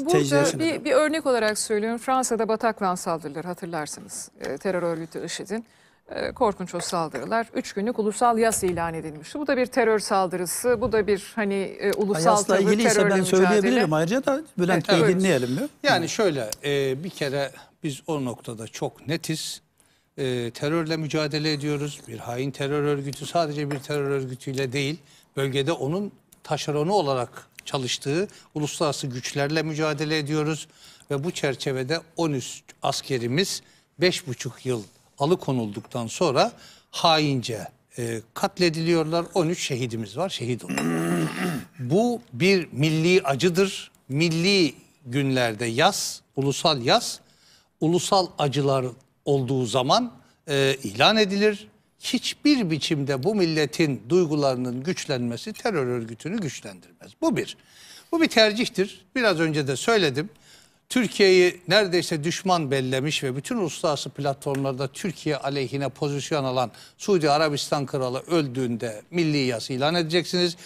burada bir, bir örnek olarak söylüyorum. Fransa'da Bataklan saldırıları hatırlarsınız. E, terör örgütü IŞİD'in e, korkunç o saldırılar. Üç günlük ulusal yas ilan edilmişti. Bu da bir terör saldırısı. Bu da bir hani e, ulusal terör tabi ilgiliyse terörle ben mücadele. söyleyebilirim ayrıca da Bülent Evet, evet. dinleyelim mi? Yani şöyle e, bir kere biz o noktada çok netiz. E, terörle mücadele ediyoruz. Bir hain terör örgütü sadece bir terör örgütüyle değil, bölgede onun taşeronu olarak çalıştığı uluslararası güçlerle mücadele ediyoruz. Ve bu çerçevede 13 askerimiz 5,5 yıl alıkonulduktan sonra haince e, katlediliyorlar. 13 şehidimiz var, şehit oluyor. bu bir milli acıdır. Milli günlerde yaz, ulusal yaz, ulusal acılar olduğu zaman e, ilan edilir hiçbir biçimde bu milletin duygularının güçlenmesi terör örgütünü güçlendirmez. Bu bir. Bu bir tercihtir. Biraz önce de söyledim. Türkiye'yi neredeyse düşman bellemiş ve bütün uluslararası platformlarda Türkiye aleyhine pozisyon alan Suudi Arabistan kralı öldüğünde milli yas ilan edeceksiniz.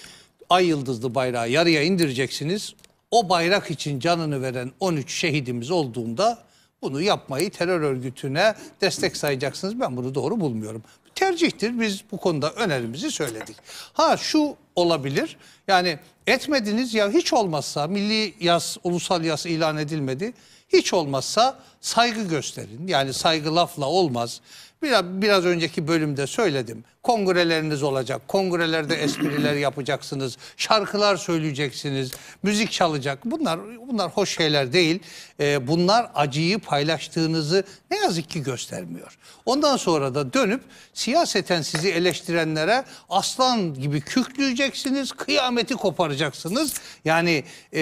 Ay yıldızlı bayrağı yarıya indireceksiniz. O bayrak için canını veren 13 şehidimiz olduğunda bunu yapmayı terör örgütüne destek sayacaksınız. Ben bunu doğru bulmuyorum tercihtir. Biz bu konuda önerimizi söyledik. Ha şu olabilir. Yani etmediniz ya hiç olmazsa milli yaz, ulusal yaz ilan edilmedi. Hiç olmazsa saygı gösterin. Yani saygı lafla olmaz. Biraz, biraz önceki bölümde söyledim. Kongreleriniz olacak. Kongrelerde espriler yapacaksınız. Şarkılar söyleyeceksiniz. Müzik çalacak. Bunlar bunlar hoş şeyler değil. Ee, bunlar acıyı paylaştığınızı ne yazık ki göstermiyor. Ondan sonra da dönüp siyaseten sizi eleştirenlere aslan gibi kükleyeceksiniz, kıyameti koparacaksınız. Yani e,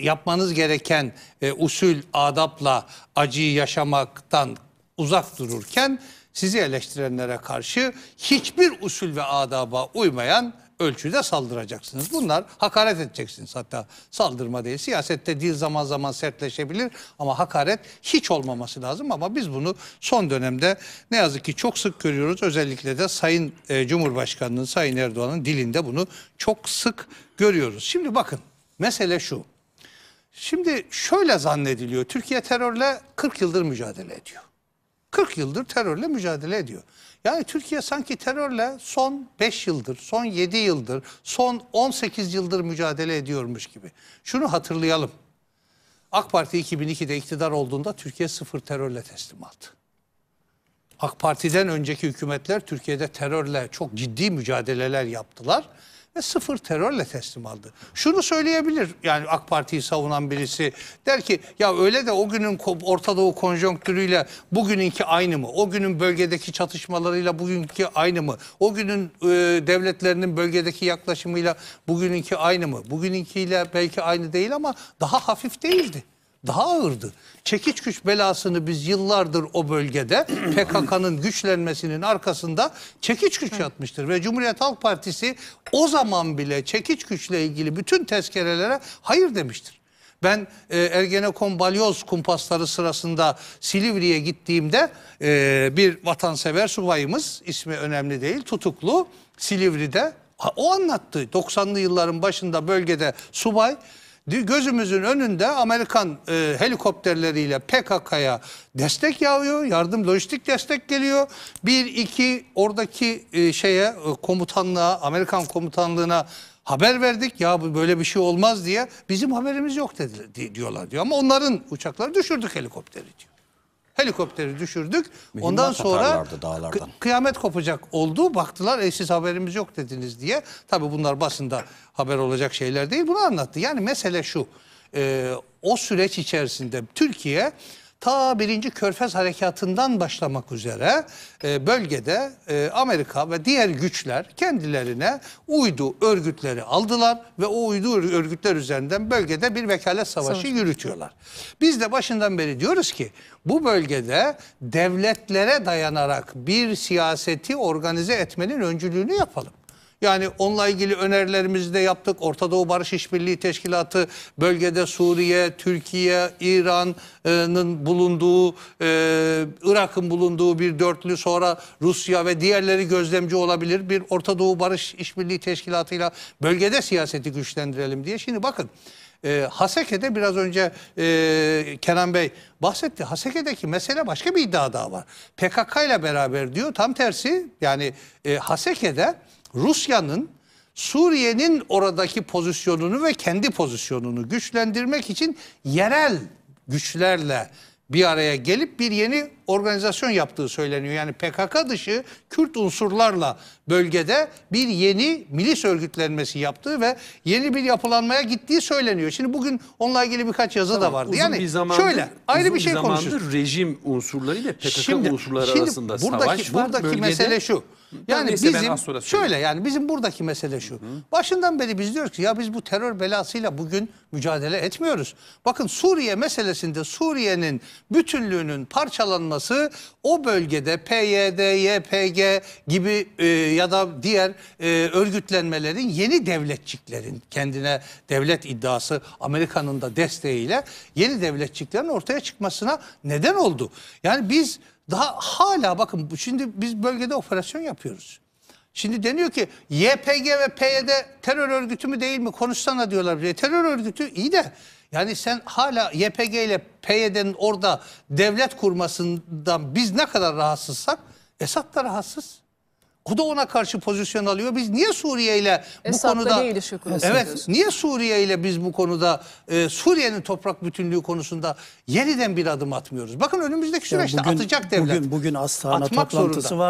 yapmanız gereken e, usul, adapla acıyı yaşamaktan uzak dururken sizi eleştirenlere karşı hiçbir usul ve adaba uymayan ölçüde saldıracaksınız. Bunlar hakaret edeceksiniz hatta saldırma değil. Siyasette dil zaman zaman sertleşebilir ama hakaret hiç olmaması lazım ama biz bunu son dönemde ne yazık ki çok sık görüyoruz. Özellikle de Sayın e, Cumhurbaşkanı'nın, Sayın Erdoğan'ın dilinde bunu çok sık görüyoruz. Şimdi bakın mesele şu. Şimdi şöyle zannediliyor. Türkiye terörle 40 yıldır mücadele ediyor. 40 yıldır terörle mücadele ediyor. Yani Türkiye sanki terörle son 5 yıldır, son 7 yıldır, son 18 yıldır mücadele ediyormuş gibi. Şunu hatırlayalım. AK Parti 2002'de iktidar olduğunda Türkiye sıfır terörle teslim aldı. AK Parti'den önceki hükümetler Türkiye'de terörle çok ciddi mücadeleler yaptılar ve sıfır terörle teslim aldı. Şunu söyleyebilir yani AK Parti'yi savunan birisi der ki ya öyle de o günün Orta Doğu konjonktürüyle bugününki aynı mı? O günün bölgedeki çatışmalarıyla bugünkü aynı mı? O günün e, devletlerinin bölgedeki yaklaşımıyla bugününki aynı mı? Bugününkiyle belki aynı değil ama daha hafif değildi daha ağırdı. Çekiç güç belasını biz yıllardır o bölgede PKK'nın güçlenmesinin arkasında çekiç güç yatmıştır. Ve Cumhuriyet Halk Partisi o zaman bile çekiç güçle ilgili bütün tezkerelere hayır demiştir. Ben e, Ergenekon balyoz kumpasları sırasında Silivri'ye gittiğimde e, bir vatansever subayımız ismi önemli değil tutuklu Silivri'de o anlattı 90'lı yılların başında bölgede subay gözümüzün önünde Amerikan e, helikopterleriyle PKK'ya destek yağıyor. Yardım lojistik destek geliyor. Bir iki oradaki e, şeye e, komutanlığa Amerikan komutanlığına haber verdik ya böyle bir şey olmaz diye bizim haberimiz yok dedi, diyorlar diyor. Ama onların uçakları düşürdük helikopteri diyor. Helikopteri düşürdük. Mühimmat Ondan sonra kıyamet kopacak oldu. Baktılar e, siz haberimiz yok dediniz diye. Tabii bunlar basında haber olacak şeyler değil. Bunu anlattı. Yani mesele şu. E, o süreç içerisinde Türkiye ta birinci Körfez Harekatı'ndan başlamak üzere e, bölgede e, Amerika ve diğer güçler kendilerine uydu örgütleri aldılar ve o uydu örgütler üzerinden bölgede bir vekalet savaşı Savaş. yürütüyorlar. Biz de başından beri diyoruz ki bu bölgede devletlere dayanarak bir siyaseti organize etmenin öncülüğünü yapalım. Yani onunla ilgili önerilerimizi de yaptık. Orta Doğu Barış İşbirliği Teşkilatı bölgede Suriye, Türkiye, İran'ın bulunduğu, e, Irak'ın bulunduğu bir dörtlü sonra Rusya ve diğerleri gözlemci olabilir. Bir Orta Doğu Barış İşbirliği Teşkilatı'yla bölgede siyaseti güçlendirelim diye. Şimdi bakın e, Haseke'de biraz önce e, Kenan Bey bahsetti. Haseke'deki mesele başka bir iddia daha var. PKK ile beraber diyor tam tersi yani e, Haseke'de Rusya'nın Suriye'nin oradaki pozisyonunu ve kendi pozisyonunu güçlendirmek için yerel güçlerle bir araya gelip bir yeni organizasyon yaptığı söyleniyor. Yani PKK dışı Kürt unsurlarla bölgede bir yeni milis örgütlenmesi yaptığı ve yeni bir yapılanmaya gittiği söyleniyor. Şimdi bugün onunla ilgili birkaç yazı tamam, da vardı. Uzun yani bir zamandır, şöyle ayrı bir şey konuşuyoruz. rejim unsurlarıyla PKK şimdi, unsurları şimdi arasında buradaki, savaş var. Buradaki bölgede... mesele şu. Yani Neyse, bizim şöyle yani bizim buradaki mesele şu. Hı hı. Başından beri biz diyoruz ki ya biz bu terör belasıyla bugün mücadele etmiyoruz. Bakın Suriye meselesinde Suriye'nin bütünlüğünün parçalanması o bölgede PYD, YPG gibi e, ya da diğer e, örgütlenmelerin yeni devletçiklerin kendine devlet iddiası Amerika'nın da desteğiyle yeni devletçiklerin ortaya çıkmasına neden oldu. Yani biz daha hala bakın şimdi biz bölgede operasyon yapıyoruz. Şimdi deniyor ki YPG ve PYD terör örgütü mü değil mi konuşsana diyorlar. Bize. Terör örgütü iyi de yani sen hala YPG ile PYD'nin orada devlet kurmasından biz ne kadar rahatsızsak Esad da rahatsız. O da ona karşı pozisyon alıyor. Biz niye Suriye ile bu konuda ilişki Evet, diyorsun. niye Suriye ile biz bu konuda e, Suriye'nin toprak bütünlüğü konusunda yeniden bir adım atmıyoruz? Bakın önümüzdeki süreçte bugün, atacak devlet. Bugün bugün Astana Atmak toplantısı zorunda. var.